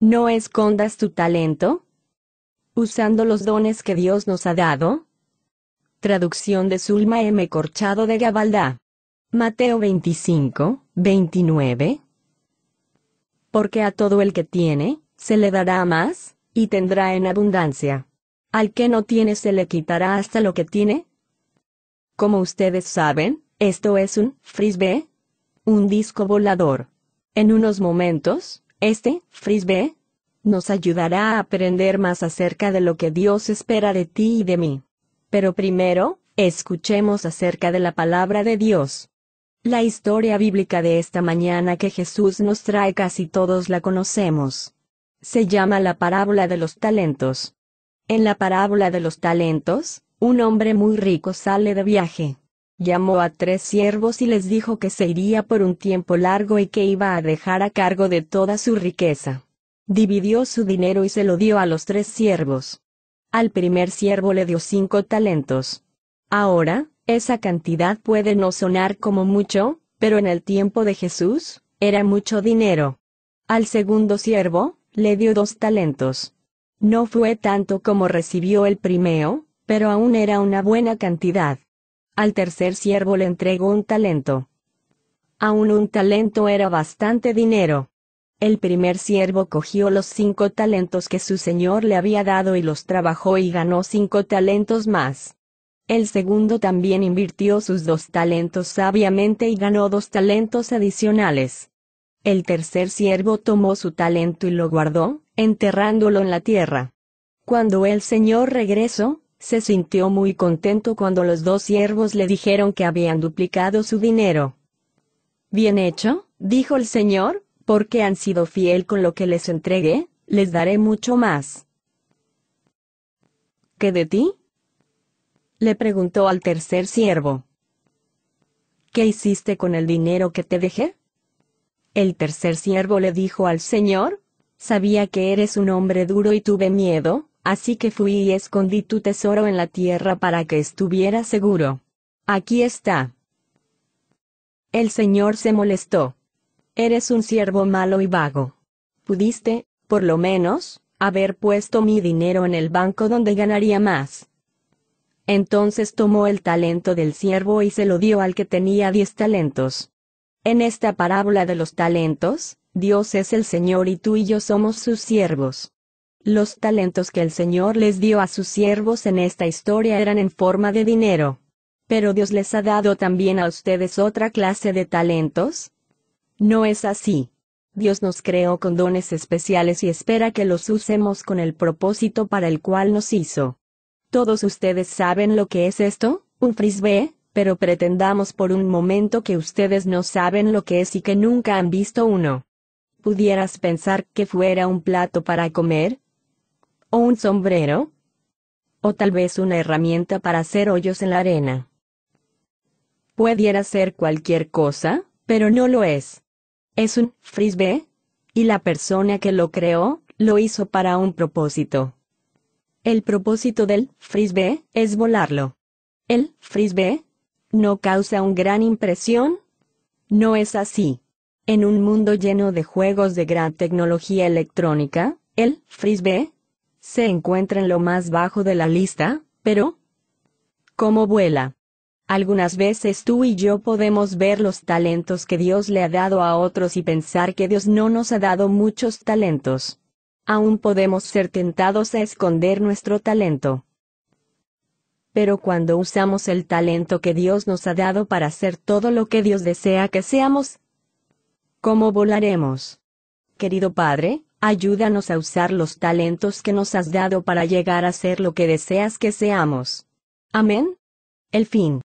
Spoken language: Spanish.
No escondas tu talento. Usando los dones que Dios nos ha dado. Traducción de Zulma M. Corchado de Gabaldá. Mateo 25, 29. Porque a todo el que tiene, se le dará más, y tendrá en abundancia. Al que no tiene se le quitará hasta lo que tiene. Como ustedes saben, esto es un frisbee, un disco volador. En unos momentos, este, frisbee, nos ayudará a aprender más acerca de lo que Dios espera de ti y de mí. Pero primero, escuchemos acerca de la palabra de Dios. La historia bíblica de esta mañana que Jesús nos trae casi todos la conocemos. Se llama la parábola de los talentos. En la parábola de los talentos, un hombre muy rico sale de viaje llamó a tres siervos y les dijo que se iría por un tiempo largo y que iba a dejar a cargo de toda su riqueza. Dividió su dinero y se lo dio a los tres siervos. Al primer siervo le dio cinco talentos. Ahora, esa cantidad puede no sonar como mucho, pero en el tiempo de Jesús, era mucho dinero. Al segundo siervo, le dio dos talentos. No fue tanto como recibió el primero, pero aún era una buena cantidad. Al tercer siervo le entregó un talento. Aún un talento era bastante dinero. El primer siervo cogió los cinco talentos que su señor le había dado y los trabajó y ganó cinco talentos más. El segundo también invirtió sus dos talentos sabiamente y ganó dos talentos adicionales. El tercer siervo tomó su talento y lo guardó, enterrándolo en la tierra. Cuando el señor regresó, se sintió muy contento cuando los dos siervos le dijeron que habían duplicado su dinero. Bien hecho, dijo el señor, porque han sido fiel con lo que les entregué, les daré mucho más. ¿Qué de ti? Le preguntó al tercer siervo. ¿Qué hiciste con el dinero que te dejé? El tercer siervo le dijo al señor, sabía que eres un hombre duro y tuve miedo, Así que fui y escondí tu tesoro en la tierra para que estuviera seguro. Aquí está. El Señor se molestó. Eres un siervo malo y vago. Pudiste, por lo menos, haber puesto mi dinero en el banco donde ganaría más. Entonces tomó el talento del siervo y se lo dio al que tenía diez talentos. En esta parábola de los talentos, Dios es el Señor y tú y yo somos sus siervos. Los talentos que el Señor les dio a sus siervos en esta historia eran en forma de dinero. Pero Dios les ha dado también a ustedes otra clase de talentos. No es así. Dios nos creó con dones especiales y espera que los usemos con el propósito para el cual nos hizo. Todos ustedes saben lo que es esto, un frisbee, pero pretendamos por un momento que ustedes no saben lo que es y que nunca han visto uno. Pudieras pensar que fuera un plato para comer, o un sombrero, o tal vez una herramienta para hacer hoyos en la arena. Pudiera ser cualquier cosa, pero no lo es. Es un frisbee, y la persona que lo creó, lo hizo para un propósito. El propósito del frisbee es volarlo. El frisbee no causa un gran impresión. No es así. En un mundo lleno de juegos de gran tecnología electrónica, el frisbee se encuentra en lo más bajo de la lista, pero... ¿Cómo vuela? Algunas veces tú y yo podemos ver los talentos que Dios le ha dado a otros y pensar que Dios no nos ha dado muchos talentos. Aún podemos ser tentados a esconder nuestro talento. Pero cuando usamos el talento que Dios nos ha dado para hacer todo lo que Dios desea que seamos, ¿cómo volaremos? Querido Padre, ayúdanos a usar los talentos que nos has dado para llegar a ser lo que deseas que seamos. Amén. El fin.